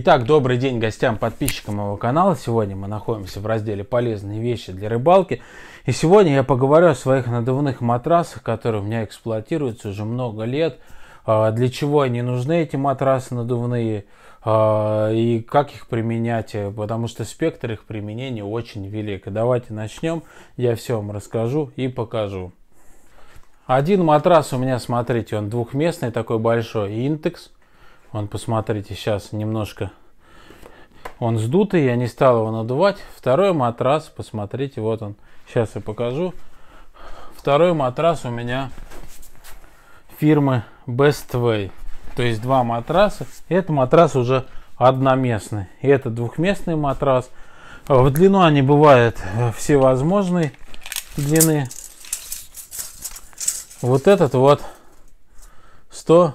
Итак, добрый день гостям, подписчикам моего канала. Сегодня мы находимся в разделе «Полезные вещи для рыбалки». И сегодня я поговорю о своих надувных матрасах, которые у меня эксплуатируются уже много лет. А, для чего они нужны, эти матрасы надувные, а, и как их применять, потому что спектр их применения очень велик. Давайте начнем, я все вам расскажу и покажу. Один матрас у меня, смотрите, он двухместный, такой большой, Intex Вон, посмотрите, сейчас немножко он сдутый, я не стал его надувать. Второй матрас, посмотрите, вот он. Сейчас я покажу. Второй матрас у меня фирмы Best Way. То есть два матраса. Это матрас уже одноместный. И это двухместный матрас. В длину они бывают э, всевозможной длины. Вот этот вот 100,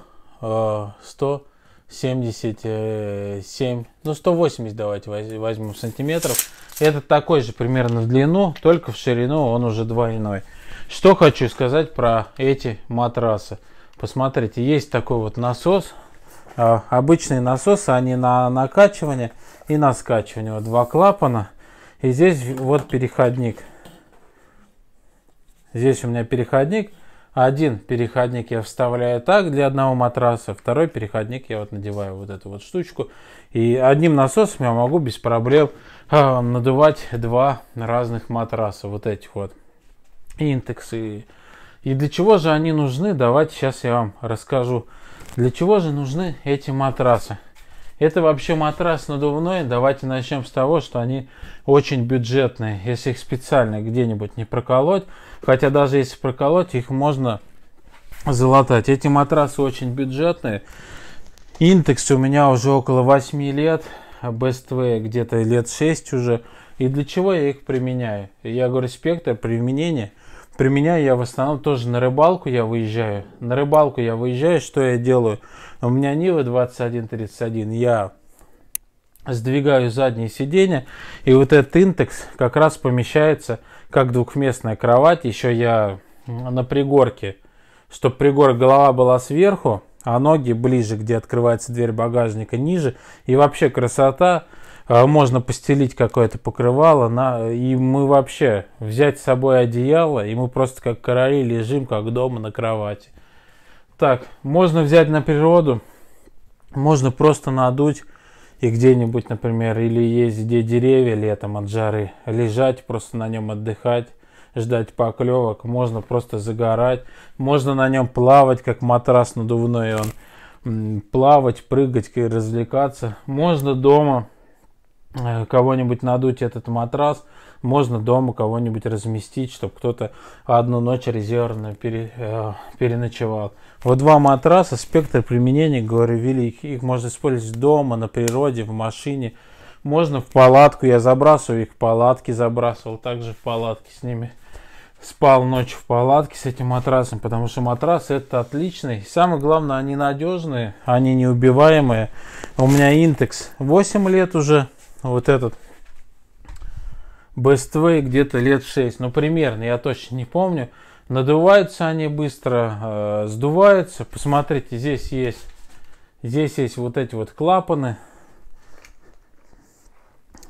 100 э, 77, ну 180 давайте возьмем сантиметров. Это такой же примерно в длину, только в ширину он уже двойной. Что хочу сказать про эти матрасы. Посмотрите, есть такой вот насос, а, обычные насосы, они на накачивание и на скачивание. Вот два клапана. И здесь вот переходник. Здесь у меня переходник. Один переходник я вставляю так для одного матраса, второй переходник я вот надеваю вот эту вот штучку. И одним насосом я могу без проблем э, надувать два разных матраса, вот этих вот. Интексы. И для чего же они нужны, давайте сейчас я вам расскажу. Для чего же нужны эти матрасы? Это вообще матрас надувной. Давайте начнем с того, что они очень бюджетные. Если их специально где-нибудь не проколоть, хотя даже если проколоть, их можно залатать. Эти матрасы очень бюджетные. Интекс у меня уже около 8 лет, а БСТВ где-то лет 6 уже. И для чего я их применяю? Я говорю, спектр применения – применяю я в основном тоже на рыбалку я выезжаю. На рыбалку я выезжаю, что я делаю? У меня Нива 2131, я сдвигаю задние сиденья, и вот этот интекс как раз помещается как двухместная кровать. Еще я на пригорке, чтобы пригорок голова была сверху, а ноги ближе, где открывается дверь багажника ниже. И вообще красота, а, можно постелить какое-то покрывало, на, и мы вообще взять с собой одеяло, и мы просто как короли лежим, как дома на кровати. Так, можно взять на природу, можно просто надуть и где-нибудь, например, или есть где деревья летом от жары, лежать, просто на нем отдыхать, ждать поклевок, можно просто загорать, можно на нем плавать, как матрас надувной, он плавать, прыгать и развлекаться. Можно дома Э, кого-нибудь надуть этот матрас, можно дома кого-нибудь разместить, чтобы кто-то одну ночь резервно пере, э, переночевал. Вот два матраса, спектр применения, говорю, великий. Их можно использовать дома, на природе, в машине. Можно в палатку, я забрасываю их в палатки, забрасывал также в палатки с ними. Спал ночь в палатке с этим матрасом, потому что матрас это отличный. Самое главное, они надежные, они неубиваемые. У меня индекс 8 лет уже, вот этот Bestway где-то лет 6, ну примерно, я точно не помню. Надуваются они быстро, э, сдуваются. Посмотрите, здесь есть, здесь есть вот эти вот клапаны.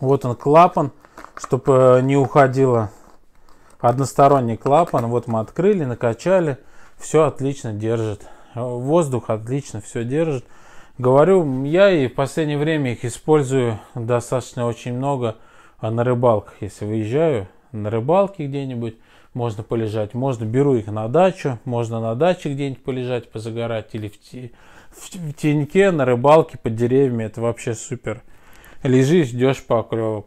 Вот он клапан, чтобы э, не уходило односторонний клапан. Вот мы открыли, накачали, все отлично держит. Воздух отлично все держит. Говорю я и в последнее время их использую достаточно очень много а, на рыбалках. Если выезжаю на рыбалке где-нибудь, можно полежать. Можно беру их на дачу, можно на даче где-нибудь полежать, позагорать или в, те, в теньке на рыбалке под деревьями. Это вообще супер. Лежишь, ждешь поклевок.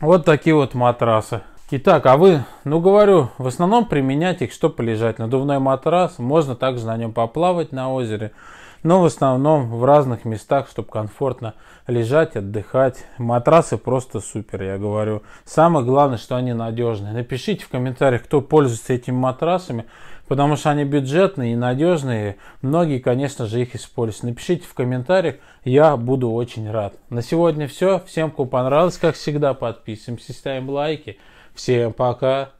Вот такие вот матрасы. Итак, а вы, ну говорю, в основном применять их, что полежать. Надувной матрас, можно также на нем поплавать на озере но в основном в разных местах, чтобы комфортно лежать, отдыхать. Матрасы просто супер, я говорю. Самое главное, что они надежные. Напишите в комментариях, кто пользуется этими матрасами, потому что они бюджетные и надежные. Многие, конечно же, их используют. Напишите в комментариях, я буду очень рад. На сегодня все. Всем, кому понравилось, как всегда, подписываемся, ставим лайки. Всем пока!